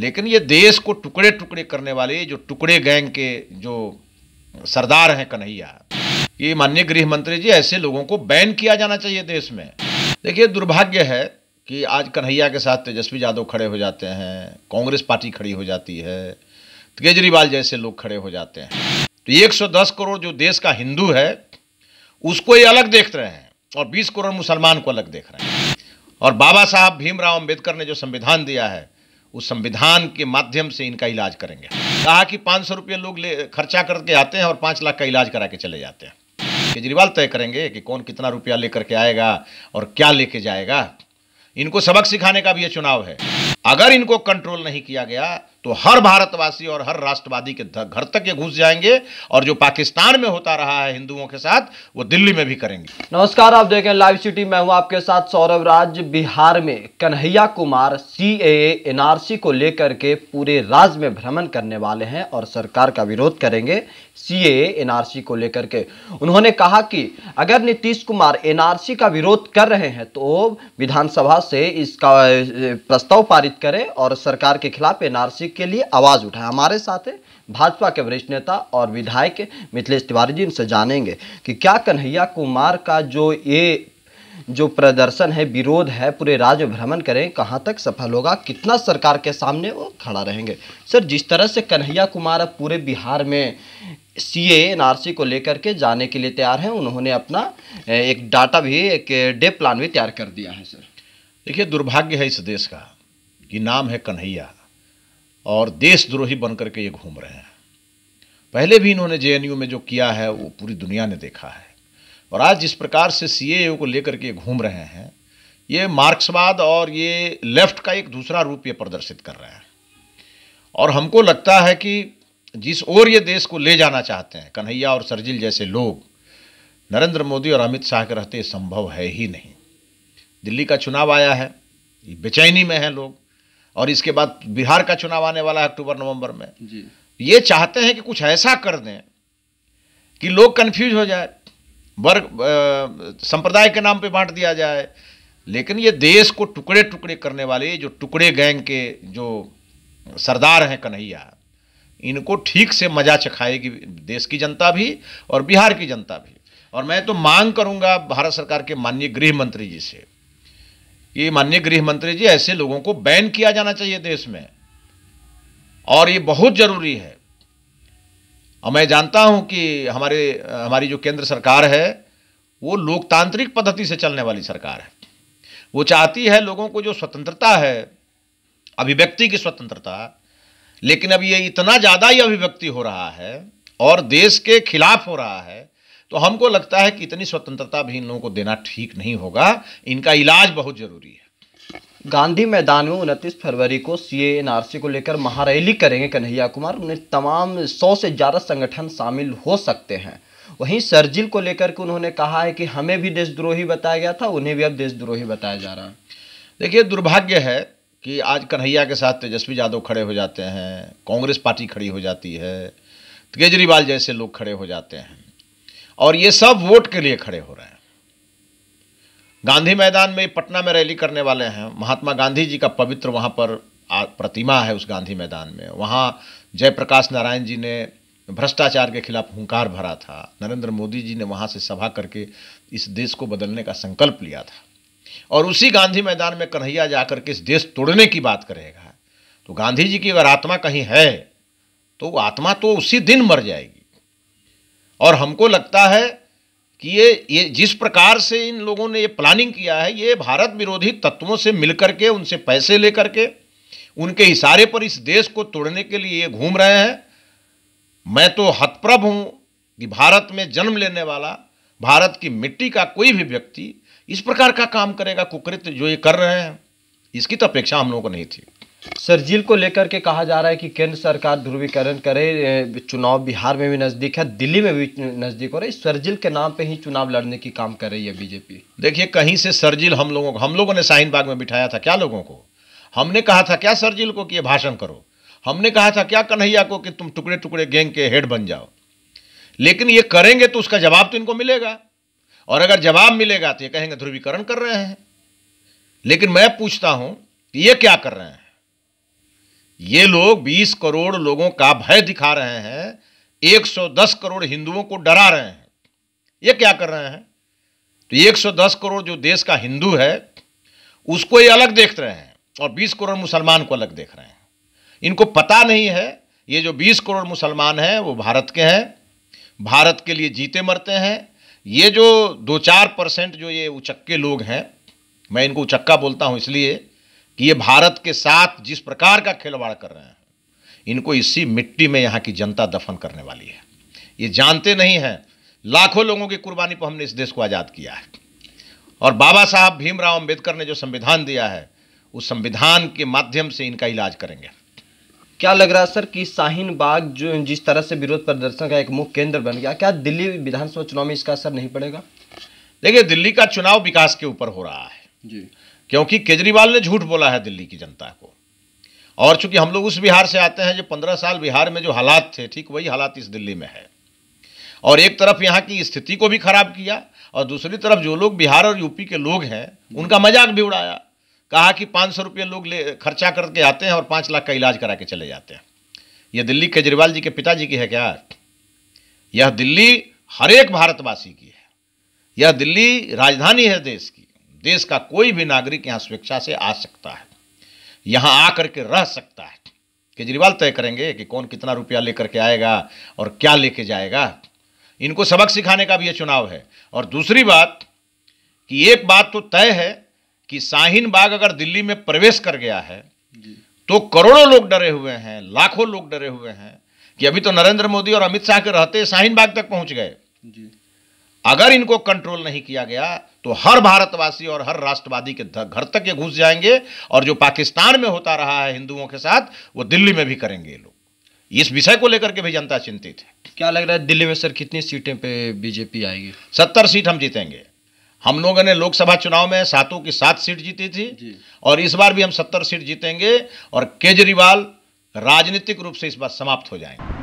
लेकिन ये देश को टुकड़े टुकड़े करने वाले जो टुकड़े गैंग के जो सरदार हैं कन्हैया ये माननीय गृह मंत्री जी ऐसे लोगों को बैन किया जाना चाहिए देश में देखिए दुर्भाग्य है कि आज कन्हैया के साथ तेजस्वी यादव खड़े हो जाते हैं कांग्रेस पार्टी खड़ी हो जाती है केजरीवाल जैसे लोग खड़े हो जाते हैं तो 110 करोड़ जो देश का हिंदू है उसको ये अलग देख रहे हैं और 20 करोड़ मुसलमान को अलग देख रहे हैं और बाबा साहब भीमराव अम्बेडकर ने जो संविधान दिया है उस संविधान के माध्यम से इनका इलाज करेंगे कहा कि पाँच सौ रुपये लोग ले खर्चा करके आते हैं और पाँच लाख का इलाज करा के चले जाते हैं केजरीवाल तय करेंगे कि कौन कितना रुपया लेकर के आएगा और क्या लेके जाएगा इनको सबक सिखाने का भी ये चुनाव है अगर इनको कंट्रोल नहीं किया गया तो हर भारतवासी और हर राष्ट्रवादी के घर तक ये घुस जाएंगे और जो पाकिस्तान में होता रहा है हिंदुओं के साथ वो दिल्ली में भी करेंगे नमस्कार आप देखें लाइव सिटी मैं हूं आपके साथ सौरभ राज बिहार में कन्हैया कुमार सी एनआरसी को लेकर के पूरे राज्य में भ्रमण करने वाले हैं और सरकार का विरोध करेंगे सीए एनआरसी को लेकर के उन्होंने कहा कि अगर नीतीश कुमार एनआरसी का विरोध कर रहे हैं तो विधानसभा से इसका प्रस्ताव पारित करें और सरकार के खिलाफ एनआरसी के लिए आवाज़ उठाए हमारे साथ है भाजपा के वरिष्ठ नेता और विधायक मिथिलेश तिवारी जी इनसे जानेंगे कि क्या कन्हैया कुमार का जो ये जो प्रदर्शन है विरोध है पूरे राज्य भ्रमण करें कहाँ तक सफल होगा कितना सरकार के सामने वो खड़ा रहेंगे सर जिस तरह से कन्हैया कुमार पूरे बिहार में सी एनआरसी को लेकर के जाने के लिए तैयार हैं उन्होंने अपना एक डाटा भी एक डे प्लान भी तैयार कर दिया है सर देखिए दुर्भाग्य है इस देश का कि नाम है कन्हैया और देशद्रोही बन करके ये घूम रहे हैं पहले भी इन्होंने जेएनयू में जो किया है वो पूरी दुनिया ने देखा है और आज जिस प्रकार से सी को लेकर के घूम रहे हैं ये मार्क्सवाद और ये लेफ्ट का एक दूसरा रूप ये प्रदर्शित कर रहे हैं और हमको लगता है कि जिस ओर ये देश को ले जाना चाहते हैं कन्हैया और सरजिल जैसे लोग नरेंद्र मोदी और अमित शाह के रहते संभव है ही नहीं दिल्ली का चुनाव आया है बेचैनी में है लोग और इसके बाद बिहार का चुनाव आने वाला है अक्टूबर नवंबर में जी। ये चाहते हैं कि कुछ ऐसा कर दें कि लोग कंफ्यूज हो जाए वर्ग संप्रदाय के नाम पे बांट दिया जाए लेकिन ये देश को टुकड़े टुकड़े करने वाले जो टुकड़े गैंग के जो सरदार हैं कन्हैया इनको ठीक से मजा चखाएगी देश की जनता भी और बिहार की जनता भी और मैं तो मांग करूंगा भारत सरकार के माननीय गृह मंत्री जी से कि माननीय गृह मंत्री जी ऐसे लोगों को बैन किया जाना चाहिए देश में और ये बहुत जरूरी है और मैं जानता हूं कि हमारे हमारी जो केंद्र सरकार है वो लोकतांत्रिक पद्धति से चलने वाली सरकार है वो चाहती है लोगों को जो स्वतंत्रता है अभिव्यक्ति की स्वतंत्रता लेकिन अब ये इतना ज़्यादा ही अभिव्यक्ति हो रहा है और देश के खिलाफ हो रहा है तो हमको लगता है कि इतनी स्वतंत्रता भी इन लोगों को देना ठीक नहीं होगा इनका इलाज बहुत ज़रूरी है गांधी मैदान में उनतीस फरवरी को सी सी को लेकर महारैली करेंगे कन्हैया कुमार उन्हें तमाम सौ से ज़्यादा संगठन शामिल हो सकते हैं वहीं सरजिल को लेकर के उन्होंने कहा है कि हमें भी देशद्रोही बताया गया था उन्हें भी अब देशद्रोही बताया जा रहा है देखिए दुर्भाग्य है कि आज कन्हैया के साथ तेजस्वी यादव खड़े हो जाते हैं कांग्रेस पार्टी खड़ी हो जाती है केजरीवाल जैसे लोग खड़े हो जाते हैं और ये सब वोट के लिए खड़े हो रहे हैं गांधी मैदान में पटना में रैली करने वाले हैं महात्मा गांधी जी का पवित्र वहाँ पर प्रतिमा है उस गांधी मैदान में वहाँ जयप्रकाश नारायण जी ने भ्रष्टाचार के खिलाफ हुंकार भरा था नरेंद्र मोदी जी ने वहाँ से सभा करके इस देश को बदलने का संकल्प लिया था और उसी गांधी मैदान में कन्हैया जाकर के इस देश तोड़ने की बात करेगा तो गांधी जी की अगर आत्मा कहीं है तो वो आत्मा तो उसी दिन मर जाएगी और हमको लगता है कि ये ये जिस प्रकार से इन लोगों ने ये प्लानिंग किया है ये भारत विरोधी तत्वों से मिलकर के उनसे पैसे लेकर के उनके इशारे पर इस देश को तोड़ने के लिए ये घूम रहे हैं मैं तो हतप्रभ हूँ कि भारत में जन्म लेने वाला भारत की मिट्टी का कोई भी व्यक्ति इस प्रकार का काम करेगा कुकृत्य जो ये कर रहे हैं इसकी तो अपेक्षा हम लोगों को नहीं थी सर को लेकर के कहा जा रहा है कि केंद्र सरकार ध्रुवीकरण करे चुनाव बिहार में भी नज़दीक है दिल्ली में भी नज़दीक हो रहा है सरजिल के नाम पे ही चुनाव लड़ने की काम कर रही है बीजेपी देखिए कहीं से सरजिल हम लोगों को हम लोगों ने शाहीन बाग में बिठाया था क्या लोगों को हमने कहा था क्या सरजिल को कि ये भाषण करो हमने कहा था क्या कन्हैया को कि तुम टुकड़े टुकड़े गैंग के हेड बन जाओ लेकिन ये करेंगे तो उसका जवाब तो इनको मिलेगा और अगर जवाब मिलेगा तो ये कहेंगे ध्रुवीकरण कर रहे हैं लेकिन मैं पूछता हूं कि ये क्या कर रहे हैं ये लोग 20 करोड़ लोगों का भय दिखा रहे हैं 110 करोड़ हिंदुओं को डरा रहे हैं ये क्या कर रहे हैं तो 110 करोड़ जो देश का हिंदू है उसको ये अलग देख रहे हैं और 20 करोड़ मुसलमान को अलग देख रहे हैं इनको पता नहीं है ये जो 20 करोड़ मुसलमान हैं वो भारत के हैं भारत के लिए जीते मरते हैं ये जो दो चार परसेंट जो ये उचक्के लोग हैं मैं इनको उचक्का बोलता हूँ इसलिए कि ये भारत के साथ जिस प्रकार का खिलवाड़ कर रहे हैं इनको इसी मिट्टी में यहाँ की जनता दफन करने वाली है ये जानते नहीं हैं लाखों लोगों की कुर्बानी पर हमने इस देश को आज़ाद किया है और बाबा साहब भीमराव अम्बेडकर ने जो संविधान दिया है उस संविधान के माध्यम से इनका इलाज करेंगे क्या लग रहा है सर कि शाहीन बाग जो जिस तरह से विरोध प्रदर्शन का एक मुख्य केंद्र बन गया क्या दिल्ली विधानसभा चुनाव में इसका असर नहीं पड़ेगा देखिए दिल्ली का चुनाव विकास के ऊपर हो रहा है जी क्योंकि केजरीवाल ने झूठ बोला है दिल्ली की जनता को और चूंकि हम लोग उस बिहार से आते हैं जो पंद्रह साल बिहार में जो हालात थे ठीक वही हालात इस दिल्ली में है और एक तरफ यहाँ की स्थिति को भी खराब किया और दूसरी तरफ जो लोग बिहार और यूपी के लोग हैं उनका मजाक भी उड़ाया कहा कि पाँच सौ रुपये लोग ले खर्चा करके आते हैं और पाँच लाख का इलाज करा के चले जाते हैं यह दिल्ली केजरीवाल जी के पिताजी की है क्या यह दिल्ली हर एक भारतवासी की है यह दिल्ली राजधानी है देश की देश का कोई भी नागरिक यहाँ स्वेच्छा से आ सकता है यहाँ आ के रह सकता है केजरीवाल तय करेंगे कि कौन कितना रुपया लेकर के आएगा और क्या लेके जाएगा इनको सबक सिखाने का भी यह चुनाव है और दूसरी बात कि एक बात तो तय है कि शाहीन बाग अगर दिल्ली में प्रवेश कर गया है तो करोड़ों लोग डरे हुए हैं लाखों लोग डरे हुए हैं कि अभी तो नरेंद्र मोदी और अमित शाह के रहते शाहीन बाग तक पहुंच गए अगर इनको कंट्रोल नहीं किया गया तो हर भारतवासी और हर राष्ट्रवादी के घर तक ये घुस जाएंगे और जो पाकिस्तान में होता रहा है हिंदुओं के साथ वो दिल्ली में भी करेंगे लोग इस विषय को लेकर के भी जनता चिंतित है क्या लग रहा है दिल्ली में सर कितनी सीटें पे बीजेपी आएगी सत्तर सीट हम जीतेंगे हम लोगों ने लोकसभा चुनाव में सातों की सात सीट जीती थी और इस बार भी हम सत्तर सीट जीतेंगे और केजरीवाल राजनीतिक रूप से इस बार समाप्त हो जाएंगे